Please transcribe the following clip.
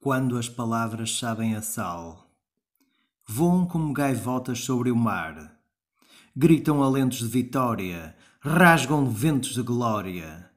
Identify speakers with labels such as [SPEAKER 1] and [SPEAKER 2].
[SPEAKER 1] quando as palavras sabem a sal. Voam como gaivotas sobre o mar. Gritam alentos de vitória, rasgam
[SPEAKER 2] ventos de glória